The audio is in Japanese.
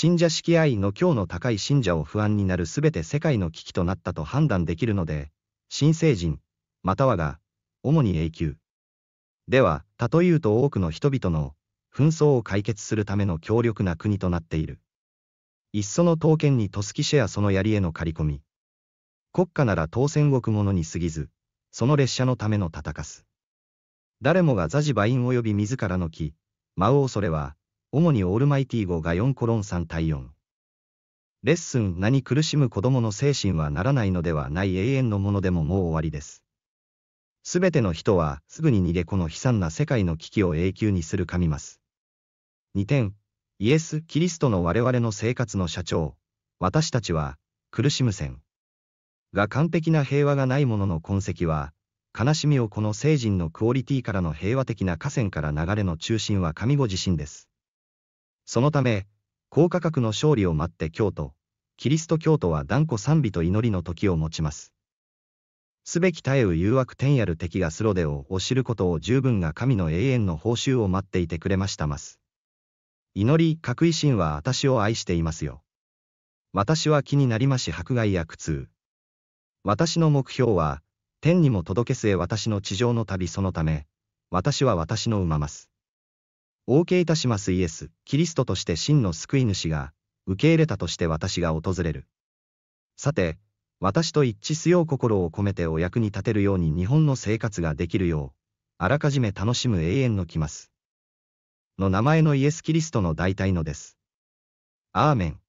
信者式愛の今日の高い信者を不安になる全て世界の危機となったと判断できるので、新成人、またはが、主に永久。では、たと言うと多くの人々の紛争を解決するための強力な国となっている。いっその刀剣にトスキシェアその槍への刈り込み。国家なら当選も者に過ぎず、その列車のための戦す。誰もがザジバイン及び自らの木、舞う恐れは、主にオールマイティ号が4コロン3対4。レッスン何苦しむ子供の精神はならないのではない永遠のものでももう終わりです。すべての人はすぐに逃げこの悲惨な世界の危機を永久にする神ます。2点、イエス・キリストの我々の生活の社長、私たちは苦しむ線。が完璧な平和がないものの痕跡は、悲しみをこの聖人のクオリティからの平和的な河川から流れの中心は神ご自身です。そのため、高価格の勝利を待って京都、キリスト教徒は断固賛美と祈りの時を持ちます。すべき絶えう誘惑天やる敵がスロデオを知ることを十分が神の永遠の報酬を待っていてくれましたます。祈り、核維心は私を愛していますよ。私は気になりまし迫害や苦痛。私の目標は、天にも届け末私の地上の旅そのため、私は私の馬ます。お受けいたしますイエス、キリストとして真の救い主が、受け入れたとして私が訪れる。さて、私と一致すよう心を込めてお役に立てるように日本の生活ができるよう、あらかじめ楽しむ永遠の来ます。の名前のイエス・キリストの代替のです。アーメン。